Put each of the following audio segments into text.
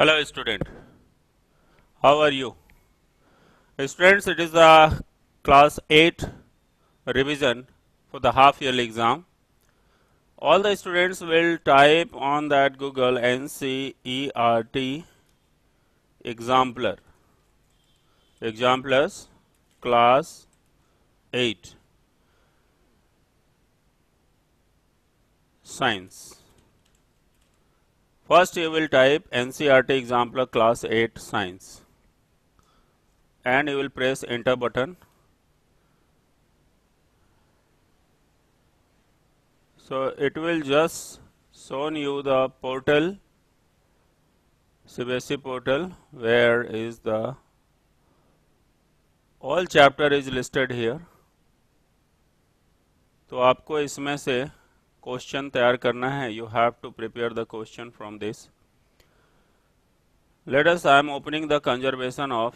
hello student how are you students it is the class 8 revision for the half yearly exam all the students will type on that google ncert exemplar exemplars class 8 science First you will type NCRT example class 8 science and you will press enter button. So, it will just shown you the portal CBSE portal where is the all chapter is listed here. तो आपको इसमें से question तैयार करना है you have to prepare the question from this let us i am opening the conservation of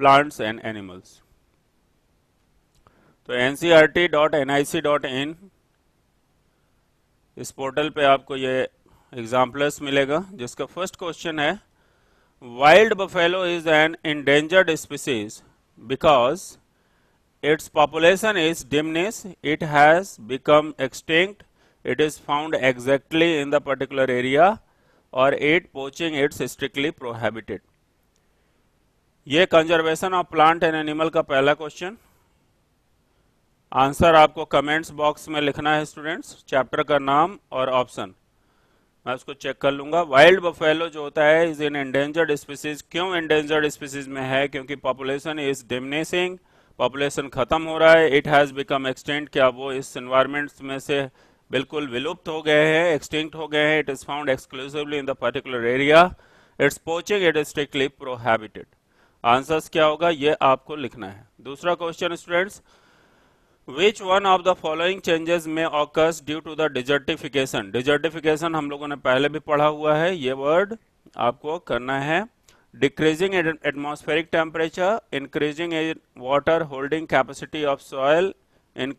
plants and animals तो इन e इस portal पे आपको ये एग्जाम्पल्स मिलेगा जिसका फर्स्ट क्वेश्चन है wild buffalo is an endangered species because its population is diminished, it has become extinct, it is found exactly in the particular area or it poaching it's strictly prohibited. ये conservation of plant and animal का पहला question answer आपको comments box में लिखना है students chapter का नाम और ऑप्शन मैं उसको चेक कर लूंगा वाइल्ड बफेलो जो होता है इज इन एंडेंजर्ड स्पीसीज क्यों एंडेंजर्ड स्पीसीज में है क्योंकि पॉपुलेशन इज डिमिनिशिंग पॉपुलेशन खत्म हो रहा है इट हैज़ बिकम एक्सटेंट क्या वो इस एनवायरमेंट में से बिल्कुल विलुप्त हो गए हैं एक्सटिंक्ट हो गए हैं it is found exclusively in the particular area its poaching it is strictly prohibited answers क्या होगा ये आपको लिखना है दूसरा question students which one of the following changes में occurs due to the desertification desertification हम लोगों ने पहले भी पढ़ा हुआ है ये वर्ड आपको करना है decreasing atmospheric temperature increasing water holding capacity of soil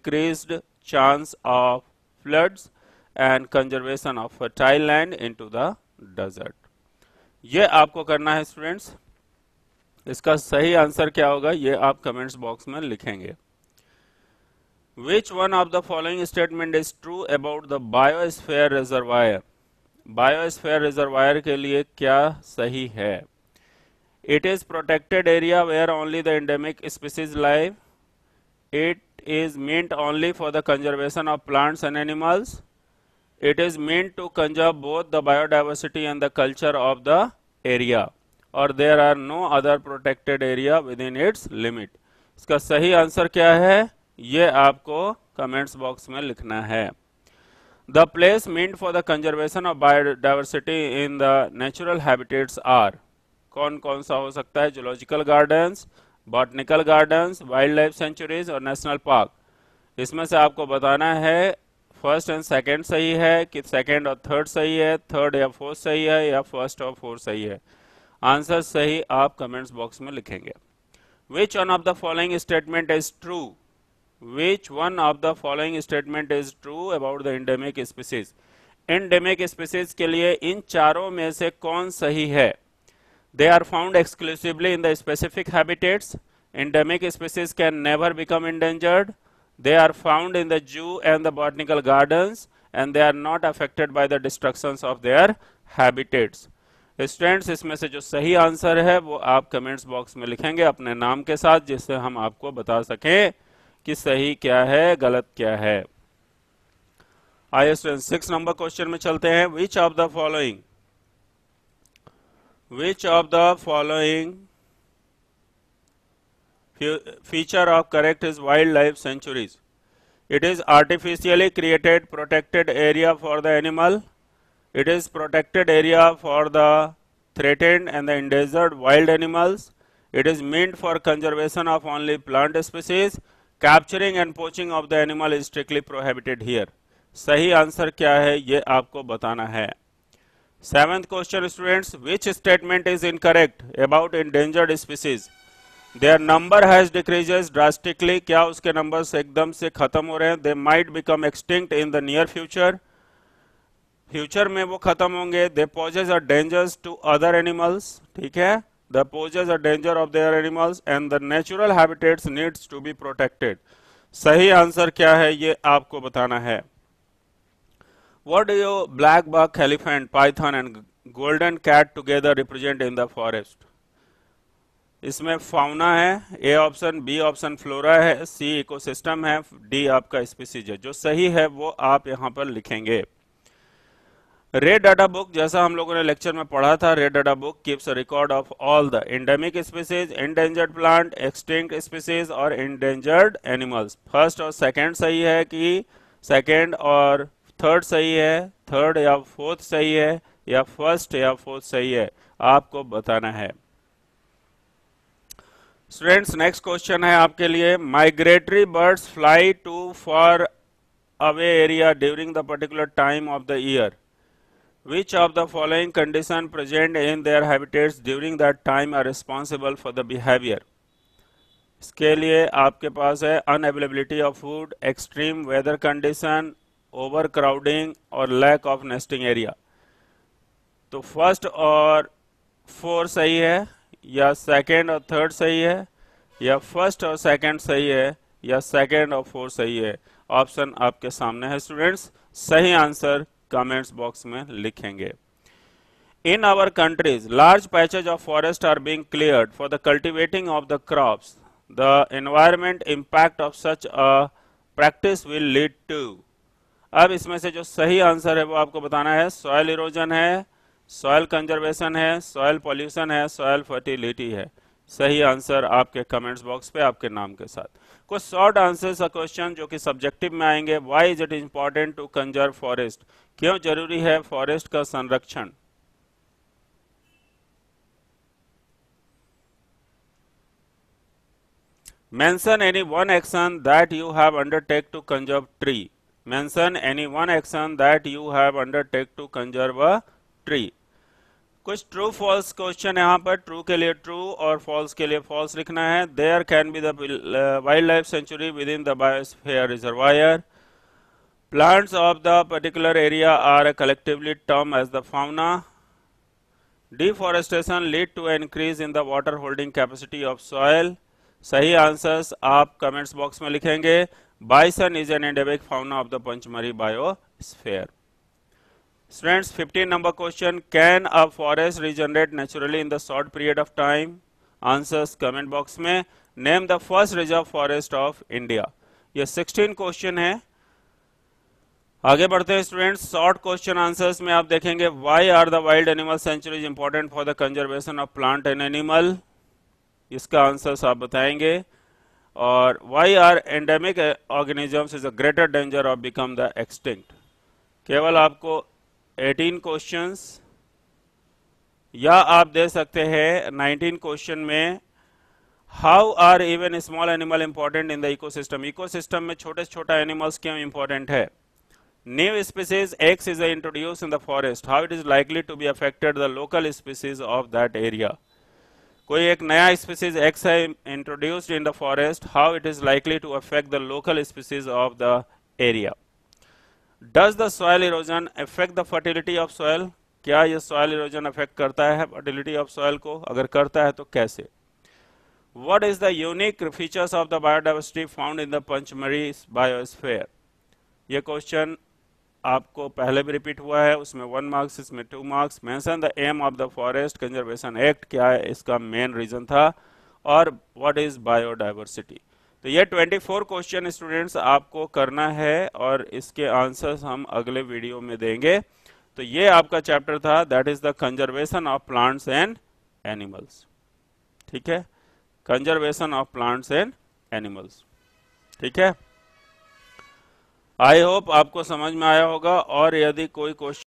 chance of floods and conservation of fertile land into the desert ये आपको करना है स्टूडेंट्स इसका सही आंसर क्या होगा ये आप कमेंट्स बॉक्स में लिखेंगे which one of the following statement is true about the biosphere reservoir biosphere reservoir के लिए क्या सही है it is protected area where only the endemic species live it is meant only for the conservation of plants and animals it is meant to conserve both the biodiversity and the culture of the area or there are no other protected area within its limit इसका सही answer क्या है ये आपको comments box में लिखना है the place meant for the conservation of biodiversity in the natural habitats are कौन कौन सा हो सकता है zoological gardens botanical gardens wildlife sanctuaries और नेशनल पार्क इसमें से आपको बताना है फर्स्ट एंड सेकेंड सही है कि सेकेंड और थर्ड सही है थर्ड या फोर्थ सही है या फर्स्ट और फोर्थ सही है आंसर सही आप कमेंट्स बॉक्स में लिखेंगे which one of the following statement is true which one of the following statement is true about the endemic species endemic species के लिए इन चारों में से कौन सही है they are found exclusively in the specific habitats endemic species can never become endangered they are found in the zoo and the botanical gardens and they are not affected by the destructions of their habitats students इसमें से जो सही answer है वो आप comments box में लिखेंगे अपने नाम के साथ जिससे हम आपको बता सकें कि सही क्या है गलत क्या है आइए सिक्स नंबर क्वेश्चन में चलते हैं which of the following which of the following feature of correct is wildlife sanctuaries it is artificially created protected area for the animal it is protected area for the threatened and the endangered wild animals it is meant for conservation of only plant species capturing and poaching of the animal is strictly prohibited here सही answer क्या है ये आपको बताना है seventh question students which statement is incorrect about endangered species their number has decreases drastically क्या उसके number एकदम से खत्म हो रहे हैं they might become extinct in the near future future में वो खत्म होंगे they poses are dangers to other animals ठीक है that poses a danger of their animals and the natural habitats needs to be protected. sahi answer kya hai ye aapko batana hai What do you black buck, elephant, python and golden cat together represent in the forest? इसमें fauna है A option B option flora है C ecosystem है D आपका species है जो सही है वो आप यहाँ पर लिखेंगे रेड डाटा बुक जैसा हम लोगों ने लेक्चर में पढ़ा था red data book keeps record of all the endemic species endangered plant extinct species और एंडेंजर्ड एनिमल्स फर्स्ट और सेकेंड सही है कि सेकेंड और थर्ड सही है थर्ड या फोर्थ सही है या फर्स्ट या फोर्थ सही है आपको बताना है स्टूडेंट्स नेक्स्ट क्वेश्चन है आपके लिए migratory birds fly to far away area during the particular time of the year Which of the following condition present in their habitats during that time are responsible for the behavior? इसके लिए आपके पास है unavailability of food extreme weather condition overcrowding और lack of nesting area तो first और four सही है या सेकंड और थर्ड सही है या फर्स्ट और सेकंड सही है या सेकंड और फोर सही है ऑप्शन आपके सामने है स्टूडेंट्स सही आंसर कमेंट्स बॉक्स में लिखेंगे in our countries large patches of forest are being clear for the cultivating of the crop the environment impact of such a practice will lead to अब इसमें से जो सही आंसर है वो आपको बताना है सॉयल इरोजन है सॉयल कंजर्वेशन है सॉयल पॉल्यूशन है सॉयल फर्टिलिटी है सही आंसर आपके कमेंट्स बॉक्स पे आपके नाम के साथ कुछ शॉर्ट आंसर्स क्वेश्चन जो कि सब्जेक्टिव में आएंगे why is it important to conserve forest क्यों जरूरी है फॉरेस्ट का संरक्षण mention any one action that you have undertake to conserve tree mention any one action that you have undertake to conserve a tree कुछ true false question यहां पर true के लिए ट्रू और फॉल्स के लिए फॉल्स लिखना है there can be the wildlife sanctuary within the biosphere reservoir Plants of the particular area are collectively termed as the fauna. Deforestation lead to an increase in the water holding capacity of सही answers आप comments box में लिखेंगे bison is an endemic fauna of the Panchmari biosphere strands fifteen number question can a forest regenerate naturally in the short period of time answers comment box में name the first reserve forest of India ये sixteen question है आगे बढ़ते हैं students short question answers में आप देखेंगे why are the wild animal sanctuaries important for the conservation of plant and animal इसका आंसर्स आप बताएंगे और why are endemic organisms is a greater danger of become the extinct केवल आपको 18 questions या आप दे सकते हैं 19 क्वेश्चन में how are even small animal important in the ecosystem ecosystem में छोटे छोटा एनिमल्स क्यों इंपॉर्टेंट है New species X is introduced in the forest. How it is likely to be affected the local species of that area? koi ek naya species X hai introduced in the forest how it is likely to affect the local species of the area does the soil erosion affect the fertility of soil kya ye soil erosion affect karta hai fertility of soil ko agar karta hai to kaise what is the unique features of the biodiversity found in the Panchmari biosphere? ये question आपको पहले भी repeat हुआ है उसमें one marks इसमें two marks mention the aim of the forest conservation act क्या है इसका मेन रीजन था और व्हाट इज बायोडाइवर्सिटी तो ये 24 क्वेश्चन स्टूडेंट्स आपको करना है और इसके आंसर्स हम अगले वीडियो में देंगे तो ये आपका चैप्टर था that is the conservation of plants and animals ठीक है conservation of plants and animals ठीक है आई होप आपको समझ में आया होगा और यदि कोई क्वेश्चन